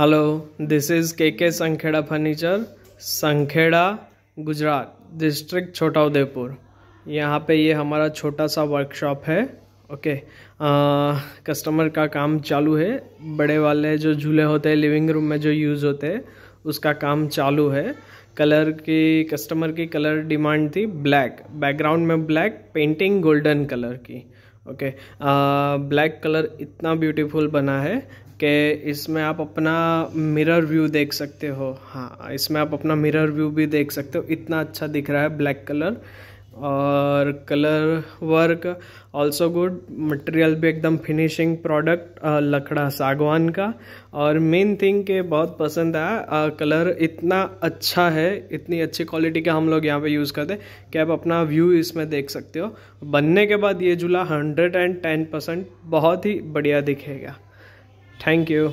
This is K K Sankheda furniture Sankheda Gujarat district Chhota Udaipur यहाँ पे ये हमारा छोटा सा वर्कशॉप है ओके okay. कस्टमर का काम चालू है बड़े वाले जो झूले होते हैं लिविंग रूम में जो यूज़ होते हैं उसका काम चालू है कलर की कस्टमर की कलर डिमांड थी ब्लैक बैकग्राउंड में ब्लैक पेंटिंग गोल्डन कलर की ओके ब्लैक कलर इतना ब्यूटीफुल बना है कि इसमें आप अपना मिरर व्यू देख सकते हो हाँ इसमें आप अपना मिरर व्यू भी देख सकते हो इतना अच्छा दिख रहा है ब्लैक कलर और colour work also good material भी एकदम फिनिशिंग प्रोडक्ट लकड़ा सागवान का और मेन थिंग के बहुत पसंद आया कलर इतना अच्छा है इतनी अच्छी क्वालिटी का हम लोग यहाँ पे यूज़ करते कि आप अपना व्यू इसमें देख सकते हो बनने के बाद ये झूला हंड्रेड एंड टेन परसेंट बहुत ही बढ़िया दिखेगा थैंक यू